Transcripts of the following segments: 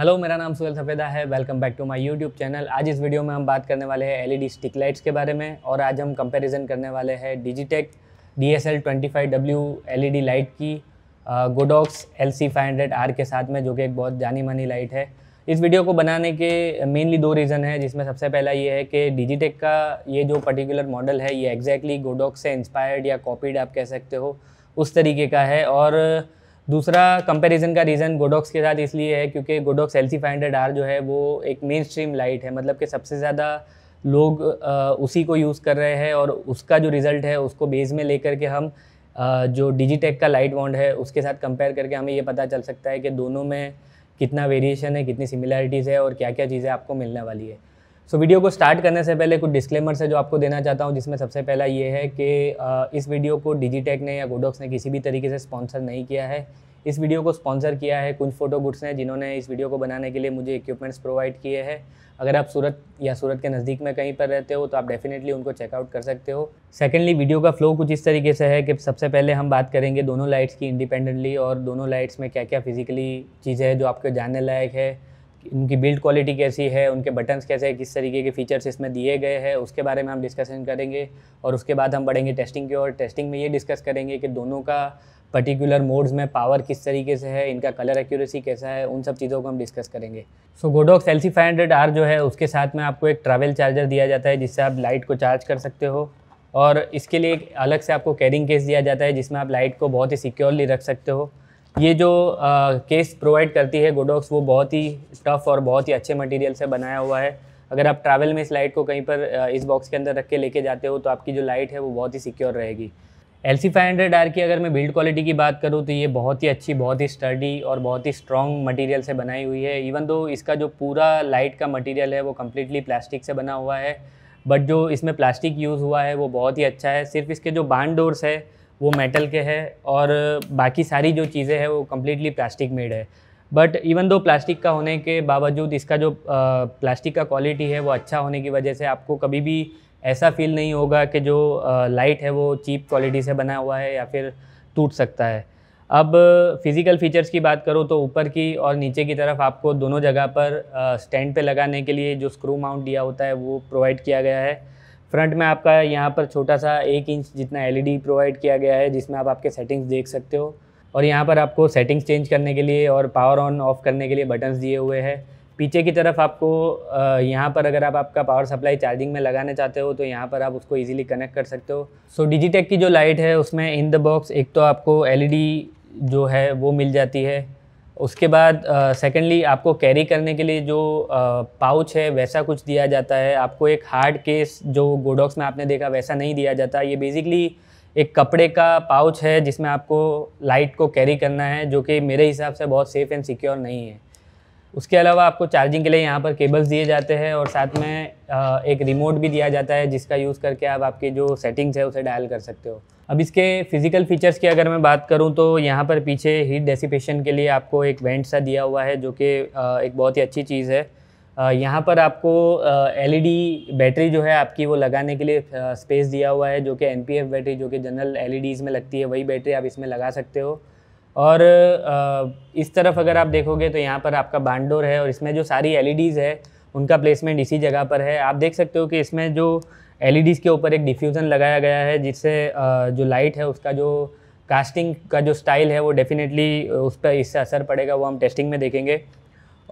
hello मेरा नाम सुहेल सफेदा है welcome back to my YouTube channel आज इस वीडियो में हम बात करने वाले हैं एलईडी स्टिक लाइट्स के बारे में और आज हम कंपैरिजन करने वाले हैं Digitek D S L twenty five W L light की Godox L C five hundred R के साथ में जो कि एक बहुत जानी मानी लाइट है इस वीडियो को बनाने के मेनली दो रीज़न है जिसमें सबसे पहला ये है कि डिजिटेक का ये जो पर्टिकुलर मॉडल है ये एग्जैक्टली exactly गोडॉक्स से इंस्पायर्ड या कॉपीड आप कह सकते हो उस तरीके का है और दूसरा कंपैरिजन का रीज़न गोडॉक्स के साथ इसलिए है क्योंकि Godox L C five hundred R जो है वो एक मेन स्ट्रीम लाइट है मतलब कि सबसे ज़्यादा लोग आ, उसी को यूज़ कर रहे हैं और उसका जो रिज़ल्ट है उसको बेस में लेकर के हम आ, जो डिजीटेक का लाइट बॉन्ड है उसके साथ कंपेयर करके हमें ये पता चल सकता है कि दोनों में कितना वेरिएशन है कितनी सिमिलैरिटीज़ है और क्या क्या चीज़ें आपको मिलने वाली है सो so, वीडियो को स्टार्ट करने से पहले कुछ डिस्क्लेमर्स है जो आपको देना चाहता हूँ जिसमें सबसे पहला ये है कि इस वीडियो को डिजीटेक ने या गोडॉक्स ने किसी भी तरीके से स्पॉन्सर नहीं किया है इस वीडियो को स्पॉन्सर किया है कुछ फोटो गुड्स ने जिन्होंने इस वीडियो को बनाने के लिए मुझे इक्विपमेंट्स प्रोवाइड किए हैं अगर आप सूरत या सूरत के नज़दीक में कहीं पर रहते हो तो आप डेफिनेटली उनको चेकआउट कर सकते हो सेकेंडली वीडियो का फ्लो कुछ इस तरीके से है कि सबसे पहले हम बात करेंगे दोनों लाइट्स की इंडिपेंडेंटली और दोनों लाइट्स में क्या क्या फिजिकली चीज़ें हैं जो आपके जानने लायक है उनकी बिल्ड क्वालिटी कैसी है उनके बटन्स कैसे हैं किस तरीके के फीचर्स इसमें दिए गए हैं उसके बारे में हम डिस्कशन करेंगे और उसके बाद हम बढ़ेंगे टेस्टिंग की और टेस्टिंग में ये डिस्कस करेंगे कि दोनों का पर्टिकुलर मोड्स में पावर किस तरीके से है इनका कलर एक्यूरेसी कैसा है उन सब चीज़ों को हम डिस्कस करेंगे so Godox L C five hundred R जो है उसके साथ में आपको एक ट्रैवल चार्जर दिया जाता है जिससे आप लाइट को चार्ज कर सकते हो और इसके लिए एक अलग से आपको कैरिंग केस दिया जाता है जिसमें आप लाइट को बहुत ही सिक्योरली रख सकते हो ये जो आ, केस प्रोवाइड करती है गोडॉक्स वो बहुत ही टफ और बहुत ही अच्छे मटेरियल से बनाया हुआ है अगर आप ट्रैवल में इस लाइट को कहीं पर इस बॉक्स के अंदर रख के लेके जाते हो तो आपकी जो लाइट है वो बहुत ही सिक्योर रहेगी L C five hundred R की अगर मैं बिल्ड क्वालिटी की बात करूँ तो ये बहुत ही अच्छी बहुत ही स्टर्डी और बहुत ही स्ट्रॉन्ग मटेरियल से बनाई हुई है इवन दो इसका जो पूरा लाइट का मटेरियल है वो कम्प्लीटली प्लास्टिक से बना हुआ है बट जो इसमें प्लास्टिक यूज़ हुआ है वो बहुत ही अच्छा है सिर्फ इसके जो बांड डोर्स है वो मेटल के है और बाकी सारी जो चीज़ें हैं वो कम्प्लीटली प्लास्टिक मेड है बट इवन दो प्लास्टिक का होने के बावजूद इसका जो प्लास्टिक का क्वालिटी है वो अच्छा होने की वजह से आपको कभी भी ऐसा फील नहीं होगा कि जो लाइट है वो चीप क्वालिटी से बना हुआ है या फिर टूट सकता है अब फिज़िकल फ़ीचर्स की बात करो तो ऊपर की और नीचे की तरफ आपको दोनों जगह पर स्टैंड पे लगाने के लिए जो स्क्रू माउंट दिया होता है वो प्रोवाइड किया गया है फ्रंट में आपका यहाँ पर छोटा सा एक इंच जितना एलईडी प्रोवाइड e किया गया है जिसमें आप आपके सेटिंग्स देख सकते हो और यहाँ पर आपको सेटिंग्स चेंज करने के लिए और पावर ऑन ऑफ करने के लिए बटन्स दिए हुए हैं पीछे की तरफ आपको यहाँ पर अगर आप आपका पावर सप्लाई चार्जिंग में लगाना चाहते हो तो यहाँ पर आप उसको इजीली कनेक्ट कर सकते हो सो so, डिजीटेक की जो लाइट है उसमें इन द बॉक्स एक तो आपको एलईडी जो है वो मिल जाती है उसके बाद सेकेंडली आपको कैरी करने के लिए जो पाउच है वैसा कुछ दिया जाता है आपको एक हार्ड केस जो गोडॉक्स में आपने देखा वैसा नहीं दिया जाता ये बेसिकली एक कपड़े का पाउच है जिसमें आपको लाइट को कैरी करना है जो कि मेरे हिसाब से बहुत सेफ़ एंड सिक्योर नहीं है उसके अलावा आपको चार्जिंग के लिए यहाँ पर केबल्स दिए जाते हैं और साथ में एक रिमोट भी दिया जाता है जिसका यूज़ करके आप आपके जो सेटिंग्स है उसे डायल कर सकते हो अब इसके फिज़िकल फीचर्स की अगर मैं बात करूँ तो यहाँ पर पीछे हीट डेसिपेशन के लिए आपको एक वेंट सा दिया हुआ है जो कि एक बहुत ही अच्छी चीज़ है यहाँ पर आपको एल बैटरी जो है आपकी वो लगाने के लिए स्पेस दिया हुआ है जो कि एन बैटरी जो कि जनरल एल में लगती है वही बैटरी आप इसमें लगा सकते हो और इस तरफ अगर आप देखोगे तो यहाँ पर आपका बांडोर है और इसमें जो सारी एल e है उनका प्लेसमेंट इसी जगह पर है आप देख सकते हो कि इसमें जो एल e के ऊपर एक डिफ्यूज़न लगाया गया है जिससे जो लाइट है उसका जो कास्टिंग का जो स्टाइल है वो डेफिनेटली उस पर इससे असर पड़ेगा वो हम टेस्टिंग में देखेंगे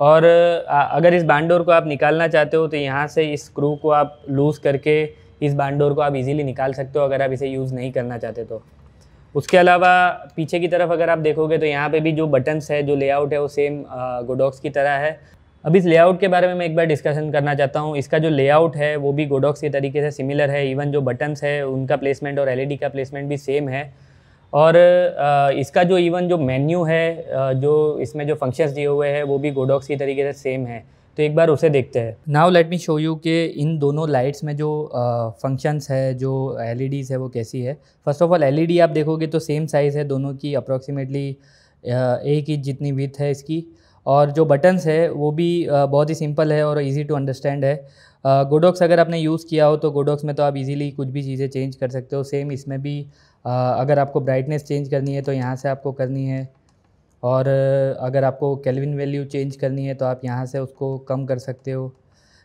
और अगर इस बांडोर को आप निकालना चाहते हो तो यहाँ से इस स्क्रू को आप लूज़ करके इस बांडोर को आप इजीली निकाल सकते हो अगर आप इसे यूज़ नहीं करना चाहते तो उसके अलावा पीछे की तरफ अगर आप देखोगे तो यहाँ पे भी जो बटन्स है जो लेआउट है वो सेम गोडॉक्स की तरह है अब इस लेआउट के बारे में मैं एक बार डिस्कशन करना चाहता हूँ इसका जो लेआउट है वो भी गोडॉक्स के तरीके से सिमिलर है इवन जो बटन्स है उनका प्लेसमेंट और एल e का प्लेसमेंट भी सेम है और इसका जो इवन जो मेन्यू है जो इसमें जो फंक्शंस दिए हुए हैं वो भी गोडॉक्स की तरीके से सेम है तो एक बार उसे देखते हैं now let me show you कि इन दोनों लाइट्स में जो फंक्शंस uh, है जो एल e है वो कैसी है फर्स्ट ऑफ ऑल एल आप देखोगे तो सेम साइज़ है दोनों की अप्रॉक्सीमेटली एक ही जितनी विथ है इसकी और जो बटन्स है वो भी बहुत ही सिंपल है और इजी टू अंडरस्टैंड है गोडॉक्स अगर आपने यूज़ किया हो तो गोडॉक्स में तो आप इजीली कुछ भी चीज़ें चेंज कर सकते हो सेम इसमें भी अगर आपको ब्राइटनेस चेंज करनी है तो यहाँ से आपको करनी है और अगर आपको केल्विन वैल्यू चेंज करनी है तो आप यहाँ से उसको कम कर सकते हो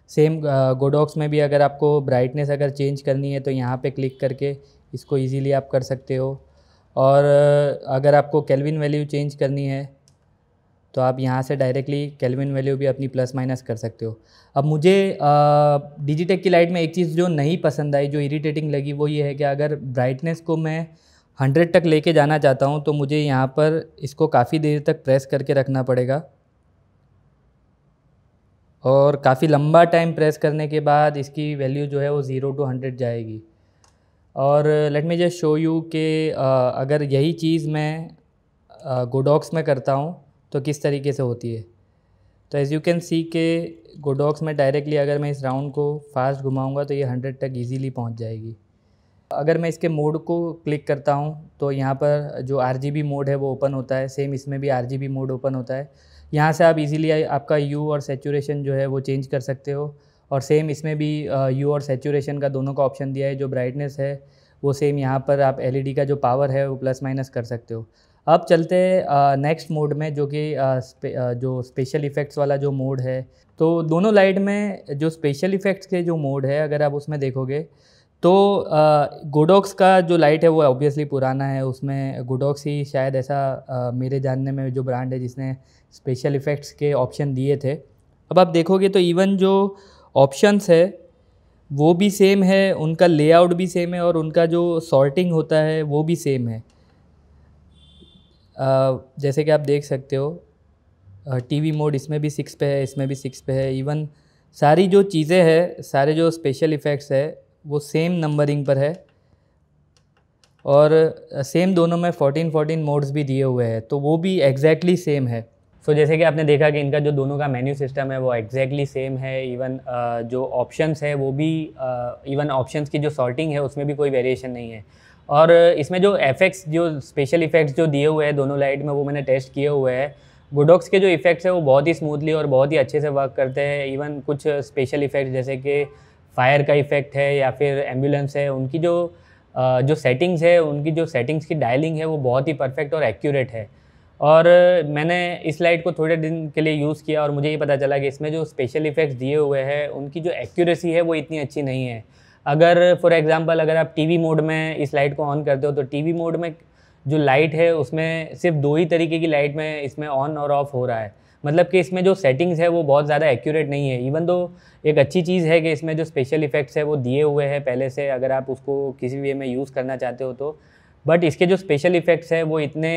सेम गोडॉक्स में भी अगर आपको ब्राइटनेस अगर चेंज करनी है तो यहाँ पे क्लिक करके इसको इजीली आप कर सकते हो और अगर आपको केल्विन वैल्यू चेंज करनी है तो आप यहाँ से डायरेक्टली कैलविन वैल्यू भी अपनी प्लस माइनस कर सकते हो अब मुझे डिजिटेक की लाइट में एक चीज़ जो नहीं पसंद आई जो इरीटेटिंग लगी वो ये है कि अगर ब्राइटनेस को मैं हंड्रेड तक लेके जाना चाहता हूँ तो मुझे यहाँ पर इसको काफ़ी देर तक प्रेस करके रखना पड़ेगा और काफ़ी लंबा टाइम प्रेस करने के बाद इसकी वैल्यू जो है वो ज़ीरो टू हंड्रेड जाएगी और let me just show you कि अगर यही चीज़ मैं गोडॉक्स में करता हूँ तो किस तरीके से होती है तो एज़ यू कैन सी के गोडॉक्स में डायरेक्टली अगर मैं इस राउंड को फास्ट घुमाऊँगा तो ये हंड्रेड तक ईज़िली पहुँच जाएगी अगर मैं इसके मोड को क्लिक करता हूँ तो यहाँ पर जो आर मोड है वो ओपन होता है सेम इसमें भी आर मोड ओपन होता है यहाँ से आप इजीली आपका यू और सेचुरेशन जो है वो चेंज कर सकते हो और सेम इसमें भी यू और सेचुरेशन का दोनों का ऑप्शन दिया है जो ब्राइटनेस है वो सेम यहाँ पर आप एलईडी का जो पावर है वो प्लस माइनस कर सकते हो अब चलते हैं नेक्स्ट मोड में जो कि जो स्पेशल इफ़ेक्ट्स वाला जो मोड है तो दोनों लाइट में जो स्पेशल इफ़ेक्ट्स के जो मोड है अगर आप उसमें देखोगे तो गुडॉक्स का जो लाइट है वो ऑब्वियसली पुराना है उसमें गुडॉक्स ही शायद ऐसा मेरे जानने में जो ब्रांड है जिसने स्पेशल इफ़ेक्ट्स के ऑप्शन दिए थे अब आप देखोगे तो इवन जो ऑप्शंस है वो भी सेम है उनका लेआउट भी सेम है और उनका जो सॉर्टिंग होता है वो भी सेम है आ, जैसे कि आप देख सकते हो टीवी मोड इसमें भी सिक्स पे है इसमें भी सिक्स पे है इवन सारी जो चीज़ें हैं सारे जो स्पेशल इफ़ेक्ट्स है वो सेम नंबरिंग पर है और सेम दोनों में 14 14 मोड्स भी दिए हुए हैं तो वो भी एग्जैक्टली exactly सेम है सो so, जैसे कि आपने देखा कि इनका जो दोनों का मेन्यू सिस्टम है वो एग्जैक्टली exactly सेम है इवन uh, जो ऑप्शंस है वो भी इवन uh, ऑप्शंस की जो सॉर्टिंग है उसमें भी कोई वेरिएशन नहीं है और इसमें जो एफेक्ट्स जो स्पेशल इफेक्ट्स जो दिए हुए हैं दोनों लाइट में वो मैंने टेस्ट किए हुए हैं गुडोक्स के जो इफेक्ट्स हैं वो बहुत ही स्मूथली और बहुत ही अच्छे से वर्क करते हैं इवन कुछ स्पेशल इफेक्ट्स जैसे कि फायर का इफ़ेक्ट है या फिर एम्बुलेंस है उनकी जो जो सेटिंग्स है उनकी जो सेटिंग्स की डायलिंग है वो बहुत ही परफेक्ट और एक्यूरेट है और मैंने इस लाइट को थोड़े दिन के लिए यूज़ किया और मुझे ये पता चला कि इसमें जो स्पेशल इफ़ेक्ट्स दिए हुए हैं उनकी जो एक्यूरेसी है वो इतनी अच्छी नहीं है अगर फॉर एग्ज़ाम्पल अगर आप टीवी मोड में इस लाइट को ऑन करते हो तो टीवी मोड में जो लाइट है उसमें सिर्फ दो ही तरीके की लाइट में इसमें ऑन और ऑफ़ हो रहा है मतलब कि इसमें जो सेटिंग्स है वो बहुत ज़्यादा एक्यूरेट नहीं है इवन तो एक अच्छी चीज़ है कि इसमें जो स्पेशल इफ़ेक्ट्स है वो दिए हुए हैं पहले से अगर आप उसको किसी वे में यूज़ करना चाहते हो तो बट इसके जो स्पेशल इफ़ेक्ट्स है वो इतने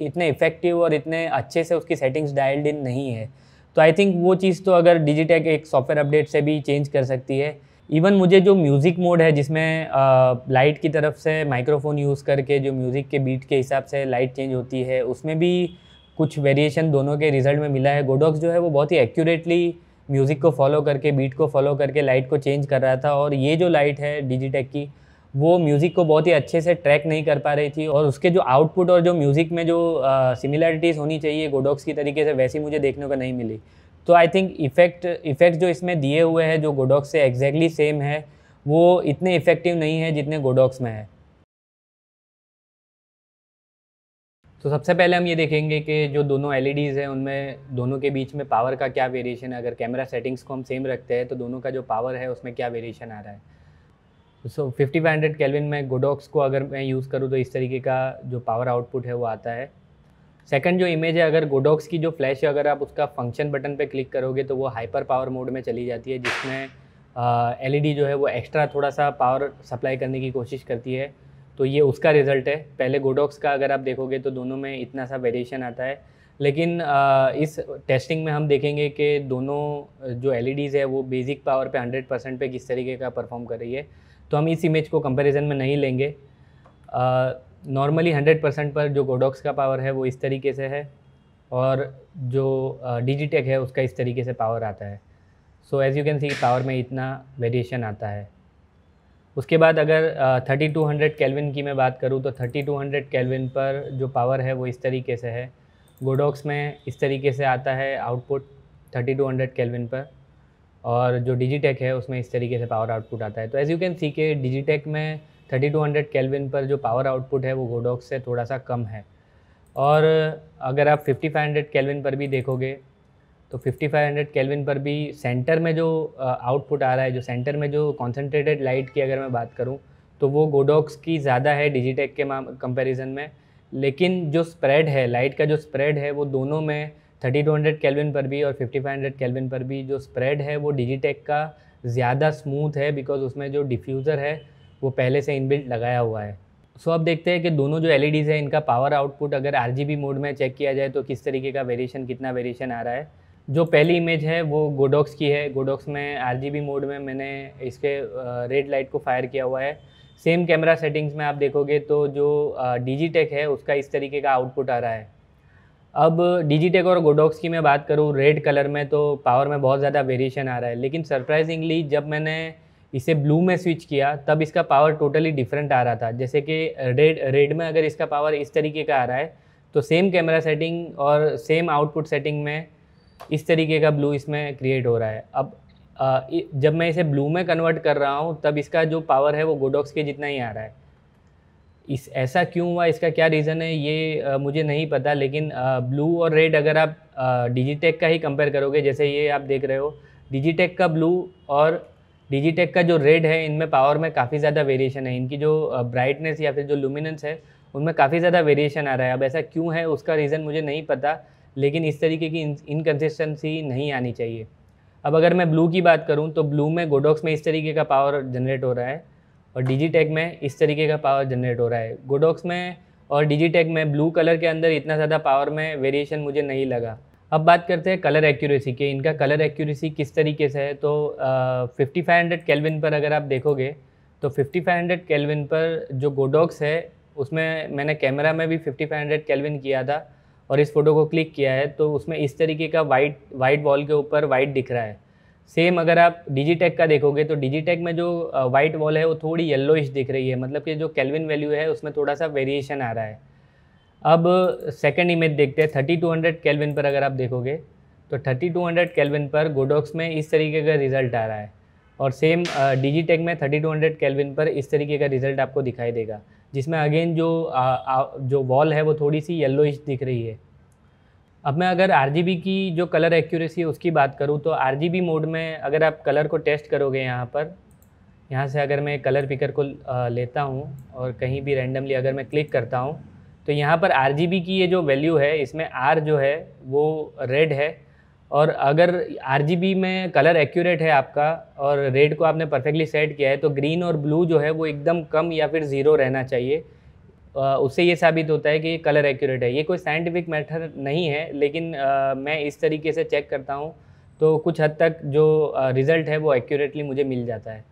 इतने इफ़ेक्टिव और इतने अच्छे से उसकी सेटिंग्स डायल्ड इन नहीं है तो आई थिंक वो चीज़ तो अगर डिजिटेक एक सॉफ्टवेयर अपडेट से भी चेंज कर सकती है इवन मुझे जो म्यूज़िक मोड है जिसमें लाइट की तरफ से माइक्रोफोन यूज़ करके जो म्यूज़िक के बीट के हिसाब से लाइट चेंज होती है उसमें भी कुछ वेरिएशन दोनों के रिजल्ट में मिला है गोडॉक्स जो है वो बहुत ही एक्यूरेटली म्यूज़िक को फॉलो करके बीट को फॉलो करके लाइट को चेंज कर रहा था और ये जो लाइट है डिजिटेक की वो म्यूज़िक को बहुत ही अच्छे से ट्रैक नहीं कर पा रही थी और उसके जो आउटपुट और जो म्यूज़िक में जो सिमिलैरिटीज़ होनी चाहिए गोडॉक्स की तरीके से वैसी मुझे देखने को नहीं मिली तो आई थिंक इफेक्ट इफेक्ट जो इसमें दिए हुए हैं जो गोडॉक्स से एग्जैक्टली exactly सेम है वो इतने इफेक्टिव नहीं है जितने गोडॉक्स में है तो सबसे पहले हम ये देखेंगे कि जो दोनों एल e हैं उनमें दोनों के बीच में पावर का क्या वेरिएशन है अगर कैमरा सेटिंग्स को हम सेम रखते हैं तो दोनों का जो पावर है उसमें क्या वेरिएशन आ रहा है so fifty five hundred kelvin में गोडॉक्स को अगर मैं यूज़ करूँ तो इस तरीके का जो पावर आउटपुट है वो आता है सेकंड जो इमेज है अगर गोडॉक्स की जो फ्लैश है अगर आप उसका फंक्शन बटन पे क्लिक करोगे तो वो हाइपर पावर मोड में चली जाती है जिसमें एलईडी e जो है वो एक्स्ट्रा थोड़ा सा पावर सप्लाई करने की कोशिश करती है तो ये उसका रिज़ल्ट है पहले गोडॉक्स का अगर आप देखोगे तो दोनों में इतना सा वेरिएशन आता है लेकिन इस टेस्टिंग में हम देखेंगे कि दोनों जो एल e है वो बेसिक पावर पे 100 परसेंट पर किस तरीके का परफॉर्म कर रही है तो हम इस इमेज को कंपैरिजन में नहीं लेंगे नॉर्मली 100 परसेंट पर जो गोडॉक्स का पावर है वो इस तरीके से है और जो डिजीटेक है उसका इस तरीके से पावर आता है so as you can see power में इतना वेरिएशन आता है उसके बाद अगर थर्टी टू हंड्रेड केल्विन की मैं बात करूँ तो थर्टी टू हंड्रेड केल्विन पर जो पावर है वो इस तरीके से है गोडॉक्स में इस तरीके से आता है output thirty two hundred kelvin पर और जो डिजीटेक है उसमें इस तरीके से पावर आउटपुट आता है तो एज़ यू कैन सी के डिजीटेक में थर्टी टू हंड्रेड केल्विन पर जो पावर आउटपुट है वो गोडॉक्स से थोड़ा सा कम है और अगर आप फिफ्टी फाइव हंड्रेड केल्विन पर भी देखोगे तो 5500 केल्विन पर भी सेंटर में जो आउटपुट आ रहा है जो सेंटर में जो कॉन्सेंट्रेटेड लाइट की अगर मैं बात करूँ तो वो गोडॉक्स की ज़्यादा है डिजीटेक के कंपेरिजन में लेकिन जो स्प्रेड है लाइट का जो स्प्रेड है वो दोनों में थर्टी टू हंड्रेड केल्विन पर भी और फिफ्टी फाइव हंड्रेड केल्विन पर भी जो स्प्रेड है वो डिजीटेक का ज़्यादा स्मूथ है बिकॉज उसमें जो डिफ्यूज़र है वो पहले से इनबिल्ट लगाया हुआ है सो so, अब देखते हैं कि दोनों जो एल e हैं इनका पावर आउटपुट अगर आर मोड में चेक किया जाए तो किस तरीके का वेरिएशन कितना वेरिएशन आ रहा है जो पहली इमेज है वो गोडॉक्स की है गोडॉक्स में आरजीबी मोड में मैंने इसके रेड लाइट को फायर किया हुआ है सेम कैमरा सेटिंग्स में आप देखोगे तो जो डिजीटेक है उसका इस तरीके का आउटपुट आ रहा है अब डिजीटेक और गोडॉक्स की मैं बात करूँ रेड कलर में तो पावर में बहुत ज़्यादा वेरिएशन आ रहा है लेकिन सरप्राइजिंगली जब मैंने इसे ब्लू में स्विच किया तब इसका पावर टोटली डिफरेंट आ रहा था जैसे कि रेड रेड में अगर इसका पावर इस तरीके का आ रहा है तो सेम कैमरा सेटिंग और सेम आउटपुट सेटिंग में इस तरीके का ब्लू इसमें क्रिएट हो रहा है अब आ, जब मैं इसे ब्लू में कन्वर्ट कर रहा हूँ तब इसका जो पावर है वो गोडॉक्स के जितना ही आ रहा है इस ऐसा क्यों हुआ इसका क्या रीज़न है ये आ, मुझे नहीं पता लेकिन आ, ब्लू और रेड अगर आप डिजीटेक का ही कंपेयर करोगे जैसे ये आप देख रहे हो डिजीटेक का ब्लू और डिजीटेक का जो रेड है इनमें पावर में काफ़ी ज़्यादा वेरिएशन है इनकी जो ब्राइटनेस या फिर जो लुमिनेंस है उनमें काफ़ी ज़्यादा वेरिएशन आ रहा है अब ऐसा क्यों है उसका रीज़न मुझे नहीं पता लेकिन इस तरीके की इनकन्सिस्टेंसी नहीं आनी चाहिए अब अगर मैं ब्लू की बात करूँ तो ब्लू में गोडॉक्स में इस तरीके का पावर जनरेट हो रहा है और डिजीटेक में इस तरीके का पावर जनरेट हो रहा है गोडॉक्स में और डिजीटेक में ब्लू कलर के अंदर इतना ज़्यादा पावर में वेरिएशन मुझे नहीं लगा अब बात करते हैं कलर एक्यूरेसी के इनका कलर एक्यूरेसी किस तरीके से है तो फिफ्टी फाइव हंड्रेड कैलविन पर अगर आप देखोगे तो फिफ्टी फाइव हंड्रेड कैलविन पर जो गोडॉक्स है उसमें मैंने कैमरा में भी फिफ्टी फाइव हंड्रेड कैलविन किया था और इस फोटो को क्लिक किया है तो उसमें इस तरीके का वाइट वाइट वॉल के ऊपर वाइट दिख रहा है सेम अगर आप डिजीटेक का देखोगे तो डिजीटेक में जो वाइट वॉल है वो थोड़ी येल्लोइश दिख रही है मतलब कि जो कैलविन वैल्यू है उसमें थोड़ा सा वेरिएशन आ रहा है अब सेकेंड इमेज देखते हैं थर्टी टू हंड्रेड कैलविन पर अगर आप देखोगे तो थर्टी टू हंड्रेड कैलविन पर गोडॉक्स में इस तरीके का रिजल्ट आ रहा है और सेम डिजीटेक में थर्टी टू हंड्रेड कैलविन पर इस तरीके का रिजल्ट आपको दिखाई देगा जिसमें अगेन जो आ, आ, जो वॉल है वो थोड़ी सी येल्लोइश दिख रही है अब मैं अगर आर की जो कलर एक्यूरेसी है उसकी बात करूँ तो आर मोड में अगर आप कलर को टेस्ट करोगे यहाँ पर यहाँ से अगर मैं कलर पिकर को लेता हूँ और कहीं भी रैंडमली अगर मैं क्लिक करता हूँ तो यहाँ पर आर की ये जो वैल्यू है इसमें आर जो है वो रेड है और अगर आर में कलर एक्यूरेट है आपका और रेड को आपने परफेक्टली सेट किया है तो ग्रीन और ब्लू जो है वो एकदम कम या फिर ज़ीरो रहना चाहिए उससे ये साबित होता है कि ये कलर एक्यूरेट है ये कोई साइंटिफिक मैथड नहीं है लेकिन आ, मैं इस तरीके से चेक करता हूँ तो कुछ हद तक जो रिज़ल्ट है वो एक्यूरेटली मुझे मिल जाता है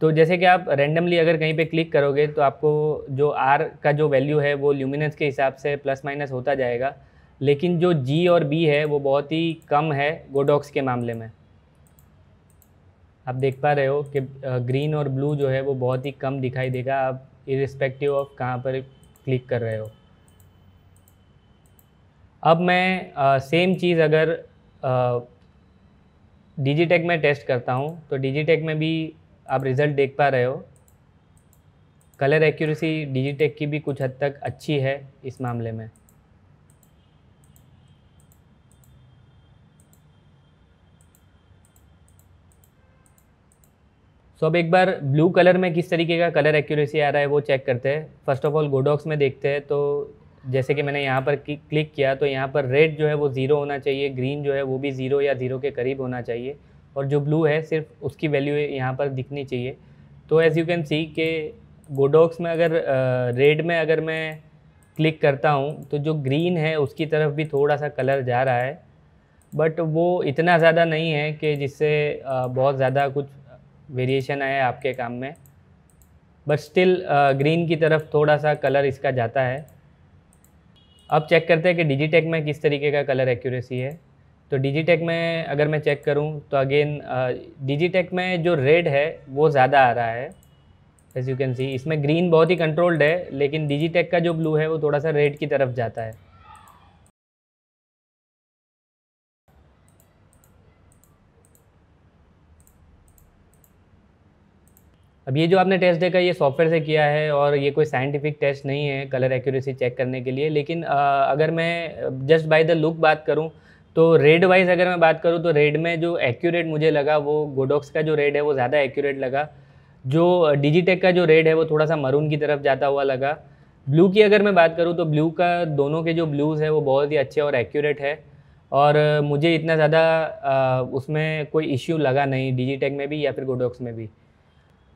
तो जैसे कि आप रेंडमली अगर कहीं पे क्लिक करोगे तो आपको जो आर का जो वैल्यू है वो ल्यूमिनेंस के हिसाब से प्लस माइनस होता जाएगा लेकिन जो जी और बी है वो बहुत ही कम है गोडॉक्स के मामले में आप देख पा रहे हो कि ग्रीन और ब्लू जो है वो बहुत ही कम दिखाई देगा आप इरिस्पेक्टिव ऑफ कहाँ पर क्लिक कर रहे हो अब मैं आ, सेम चीज़ अगर टेक में टेस्ट करता हूँ तो डिजीटेक में भी आप रिज़ल्ट देख पा रहे हो कलर एक्यूरेसी टेक की भी कुछ हद तक अच्छी है इस मामले में सो so, अब एक बार ब्लू कलर में किस तरीके का कलर एक्यूरेसी आ रहा है वो चेक करते हैं फर्स्ट ऑफ ऑल गोडॉक्स में देखते हैं तो जैसे कि मैंने यहाँ पर क्लिक किया तो यहाँ पर रेड जो है वो ज़ीरो होना चाहिए ग्रीन जो है वो भी ज़ीरो या ज़ीरो के करीब होना चाहिए और जो ब्लू है सिर्फ उसकी वैल्यू यहाँ पर दिखनी चाहिए तो एज़ यू कैन सी के गोडॉक्स में अगर रेड में अगर मैं क्लिक करता हूँ तो जो ग्रीन है उसकी तरफ भी थोड़ा सा कलर जा रहा है बट वो इतना ज़्यादा नहीं है कि जिससे बहुत ज़्यादा कुछ वेरिएशन आया आपके काम में बट स्टिल ग्रीन की तरफ थोड़ा सा कलर इसका जाता है अब चेक करते हैं कि डिजीटेक में किस तरीके का कलर एक्यूरेसी है तो डिजीटेक में अगर मैं चेक करूं तो अगेन डिजीटेक uh, में जो रेड है वो ज़्यादा आ रहा है एज यू कैन सी इसमें ग्रीन बहुत ही कंट्रोल्ड है लेकिन डिजीटेक का जो ब्लू है वो थोड़ा सा रेड की तरफ जाता है अब ये जो आपने टेस्ट देखा ये सॉफ्टवेयर से किया है और ये कोई साइंटिफिक टेस्ट नहीं है कलर एक्यूरेसी चेक करने के लिए लेकिन आ, अगर मैं जस्ट बाय द लुक बात करूँ तो रेड वाइज अगर मैं बात करूँ तो रेड में जो एक्यूरेट मुझे लगा वो गोडॉक्स का जो रेड है वो ज़्यादा एक्यूरेट लगा जो डिजीटेक का जो रेड है वो थोड़ा सा मरून की तरफ जाता हुआ लगा ब्लू की अगर मैं बात करूँ तो ब्लू का दोनों के जो ब्लूज़ है वो बहुत ही अच्छे और एक्यूरेट है और मुझे इतना ज़्यादा उसमें कोई इश्यू लगा नहीं डिजीटेक में भी या फिर गोडॉक्स में भी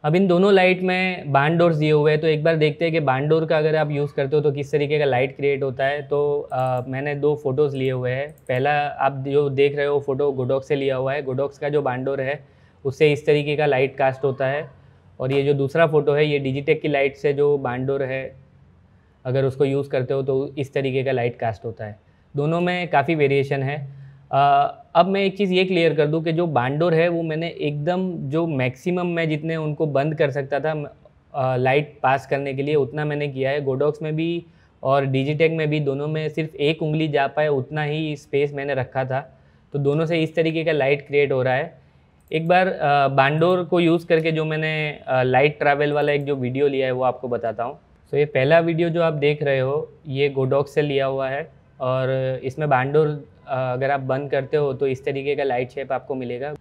अब इन दोनों लाइट में बैंड डोर्स दिए हुए हैं तो एक बार देखते हैं कि बैंड डोर का अगर आप यूज़ करते हो तो किस तरीके का लाइट क्रिएट होता है तो आ, मैंने दो फोटोज़ लिए हुए हैं पहला आप जो देख रहे हो फ़ोटो गोडॉक्स से लिया हुआ है गोडॉक्स का जो बैंड डोर है उससे इस तरीके का लाइट कास्ट होता है और ये जो दूसरा फ़ोटो है ये डिजिटेक की लाइट से जो बैंड डोर है अगर उसको यूज़ करते हो तो इस तरीके का लाइट कास्ट होता है दोनों में काफ़ी वेरिएशन है आ, अब मैं एक चीज़ ये क्लियर कर दूं कि जो बांडोर है वो मैंने एकदम जो मैक्सिमम मैं जितने उनको बंद कर सकता था लाइट पास करने के लिए उतना मैंने किया है गोडॉक्स में भी और डिजिटेक में भी दोनों में सिर्फ एक उंगली जा पाए उतना ही स्पेस मैंने रखा था तो दोनों से इस तरीके का लाइट क्रिएट हो रहा है एक बार बांडोर को यूज़ करके जो मैंने लाइट ट्रैवल वाला एक जो वीडियो लिया है वो आपको बताता हूँ तो ये पहला वीडियो जो आप देख रहे हो ये गोडॉक्स से लिया हुआ है और इसमें बैंडोर अगर आप बंद करते हो तो इस तरीके का लाइट शेप आपको मिलेगा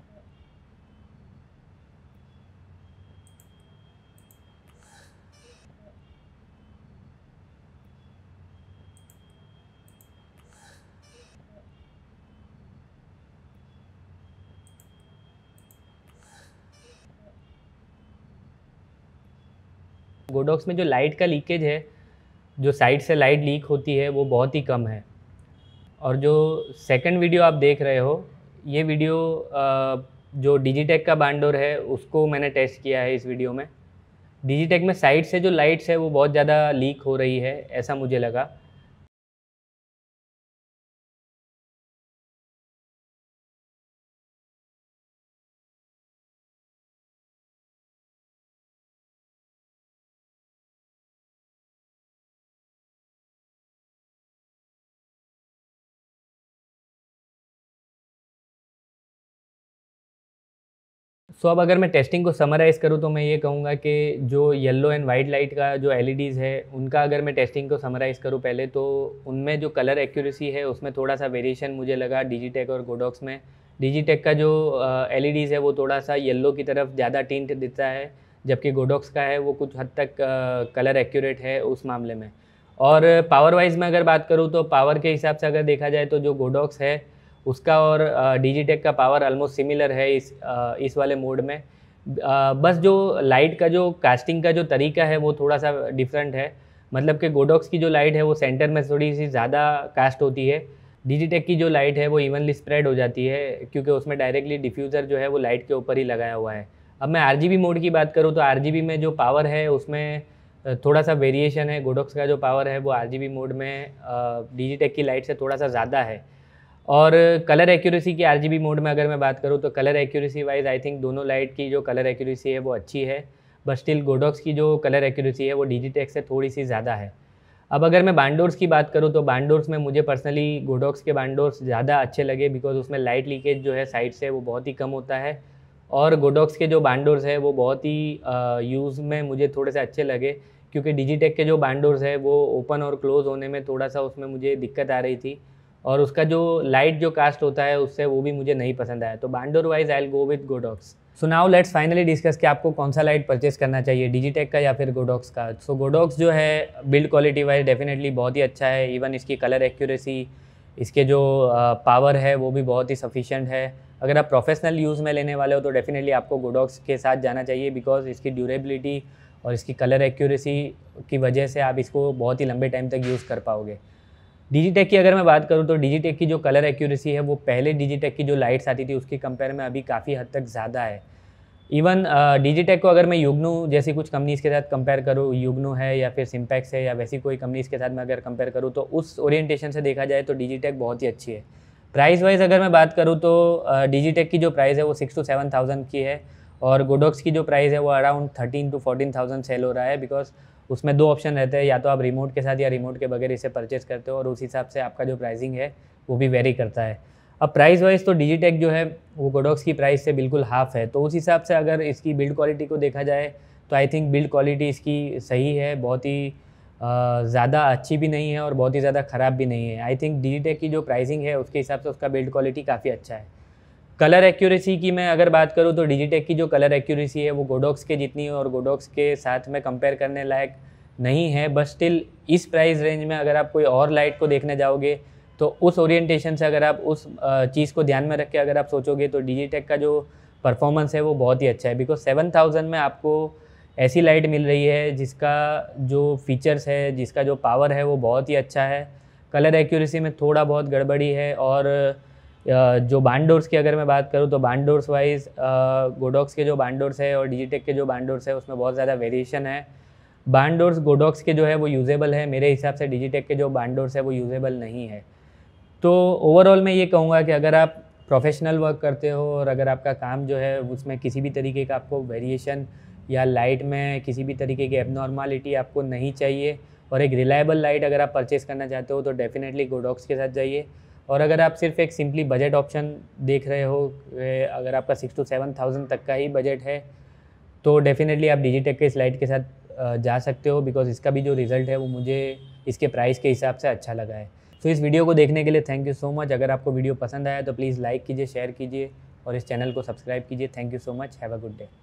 गोडॉक्स में जो लाइट का लीकेज है जो साइड से लाइट लीक होती है वो बहुत ही कम है और जो सेकंड वीडियो आप देख रहे हो ये वीडियो जो डिजीटेक का बांडोर है उसको मैंने टेस्ट किया है इस वीडियो में डिजीटेक में साइड से जो लाइट्स है वो बहुत ज़्यादा लीक हो रही है ऐसा मुझे लगा सो so, अब अगर मैं टेस्टिंग को समराइज़ करूँ तो मैं ये कहूँगा कि जो येलो एंड वाइट लाइट का जो एल e है उनका अगर मैं टेस्टिंग को समराइज़ करूँ पहले तो उनमें जो कलर एक्यूरेसी है उसमें थोड़ा सा वेरिएशन मुझे लगा डिजीटेक और गोडॉक्स में डिजीटेक का जो एलईडीज़ e है वो थोड़ा सा येल्लो की तरफ ज़्यादा टिंट देता है जबकि गोडॉक्स का है वो कुछ हद तक कलर एक्यूरेट है उस मामले में और पावर वाइज में अगर बात करूँ तो पावर के हिसाब से अगर देखा जाए तो जो गोडॉक्स है उसका और टेक का पावर ऑलमोस्ट सिमिलर है इस इस वाले मोड में बस जो लाइट का जो कास्टिंग का जो तरीका है वो थोड़ा सा डिफरेंट है मतलब कि गोडॉक्स की जो लाइट है वो सेंटर में थोड़ी सी ज़्यादा कास्ट होती है टेक की जो लाइट है वो इवनली स्प्रेड हो जाती है क्योंकि उसमें डायरेक्टली डिफ्यूज़र जो है वो लाइट के ऊपर ही लगाया हुआ है अब मैं आर मोड की बात करूँ तो आर में जो पावर है उसमें थोड़ा सा वेरिएशन है गोडॉक्स का जो पावर है वो आर मोड में डिजीटेक की लाइट से थोड़ा सा ज़्यादा है और कलर एक्यूरेसी की आरजीबी मोड में अगर मैं बात करूँ तो colour accuracy wise I think दोनों लाइट की जो कलर एक्यूरेसी है वो अच्छी है बट स्टिल गोडॉक्स की जो कलर एक्यूरेसी है वो डिजिटेक्स से थोड़ी सी ज़्यादा है अब अगर मैं बांडोर्स की बात करूँ तो बांडोर्स में मुझे पर्सनली गोडॉक्स के बांडोर्स ज़्यादा अच्छे लगे बिकॉज उसमें लाइट लीकेज जो है साइड से वो बहुत ही कम होता है और गोडॉक्स के जो बांडोर्स है वो बहुत ही यूज़ में मुझे थोड़े से अच्छे लगे क्योंकि डिजीटेक के जो बांडोर्स है वो ओपन और क्लोज होने में थोड़ा सा उसमें मुझे दिक्कत आ रही थी और उसका जो लाइट जो कास्ट होता है उससे वो भी मुझे नहीं पसंद आया तो बांडोर wise I'll go with Godox so now let's finally discuss कि आपको कौन सा लाइट परचेस करना चाहिए डिजीटेक का या फिर गोडॉक्स का सो so, गोडॉक्स जो है बिल्ड क्वालिटी वाइज डेफिनेटली बहुत ही अच्छा है इवन इसकी कलर एक्यूरेसी इसके जो पावर है वो भी बहुत ही सफिशेंट है अगर आप प्रोफेशनल यूज़ में लेने वाले हो तो डेफिनेटली आपको गोडॉक्स के साथ जाना चाहिए बिकॉज इसकी ड्यूरेबिलिटी और इसकी कलर एक्यूरेसी की वजह से आप इसको बहुत ही लंबे टाइम तक यूज़ कर पाओगे डिजीटेक की अगर मैं बात करूँ तो डिजीटेक की जो कलर एक्यूरेसी है वो पहले डिजीटेक की जो लाइट्स आती थी उसके कंपेयर में अभी काफ़ी हद तक ज़्यादा है इवन डिजीटेक को अगर मैं युगनो जैसी कुछ कंपनीज़ के साथ कंपेयर करूँ युगनो है या फिर सिम्पैक्स है या वैसी कोई कंपनीज़ के साथ मैं अगर कंपेयर करूँ तो उस ओरिएंटेशन से देखा जाए तो डिजीटेक बहुत ही अच्छी है प्राइस वाइज अगर मैं बात करूँ तो uh, की जो प्राइस है वो सिक्स टू सेवन थाउजेंड की है और गोडोक्स की जो प्राइस है वो around thirteen to fourteen thousand sale हो रहा है बिकॉज उसमें दो ऑप्शन रहते हैं या तो आप रिमोट के साथ या रिमोट के बगैर इसे परचेज करते हो और उस हिसाब से आपका जो प्राइसिंग है वो भी वेरी करता है अब प्राइस वाइज तो डिजिटेक जो है वो गोडॉक्स की प्राइस से बिल्कुल हाफ है तो उस हिसाब से अगर इसकी बिल्ड क्वालिटी को देखा जाए तो आई थिंक बिल्ड क्वालिटी इसकी सही है बहुत ही ज़्यादा अच्छी भी नहीं है और बहुत ही ज़्यादा ख़राब भी नहीं है आई थिंक डिजिटेक की जो प्राइसिंग है उसके हिसाब से उसका बिल्ड क्वालिटी काफ़ी अच्छा है कलर एक्यूरेसी की मैं अगर बात करूँ तो डिजिटेक की जो कलर एक्यूरेसी है वो गोडॉक्स के जितनी है और गोडॉक्स के साथ में कंपेयर करने लायक नहीं है बट स्टिल इस प्राइस रेंज में अगर आप कोई और लाइट को देखने जाओगे तो उस ओरिएंटेशन से अगर आप उस चीज़ को ध्यान में रख के अगर आप सोचोगे तो डिजिटेक का जो परफॉर्मेंस है वो बहुत ही अच्छा है बिकॉज सेवन थाउजेंड में आपको ऐसी लाइट मिल रही है जिसका जो फीचर्स है जिसका जो पावर है वो बहुत ही अच्छा है कलर एक्यूरेसी में थोड़ा बहुत गड़बड़ी है और जो बैंडोर्स की अगर मैं बात करूँ तो बैंडोर्स वाइज गोडॉक्स के जो बैंडोर्स है और डिजिटेक के जो बैंडोर्स है उसमें बहुत ज़्यादा वेरिएशन है बैंडोर्स गोडॉक्स के जो है वो यूजेबल है मेरे हिसाब से डिजिटेक के जो बैंडोर्स है वो यूजेबल नहीं है तो ओवरऑल मैं ये कहूँगा कि अगर आप प्रोफेशनल वर्क करते हो और अगर आपका काम जो है उसमें किसी भी तरीके का आपको वेरिएशन या लाइट में किसी भी तरीके की एबनॉर्मालिटी आपको नहीं चाहिए और एक रिलायबल लाइट अगर आप परचेस करना चाहते हो तो डेफ़िनेटली गोडॉक्स के साथ जाइए और अगर आप सिर्फ एक सिंपली बजट ऑप्शन देख रहे हो अगर आपका सिक्स टू सेवन थाउजेंड तक का ही बजट है तो डेफिनेटली आप डिजिटेक के स्लाइड के साथ जा सकते हो बिकॉज इसका भी जो रिज़ल्ट है वो मुझे इसके प्राइस के हिसाब से अच्छा लगा है सो so, इस वीडियो को देखने के लिए थैंक यू सो मच अगर आपको वीडियो पसंद आया तो प्लीज़ लाइक कीजिए शेयर कीजिए और इस चैनल को सब्सक्राइब कीजिए thank you so much have a good day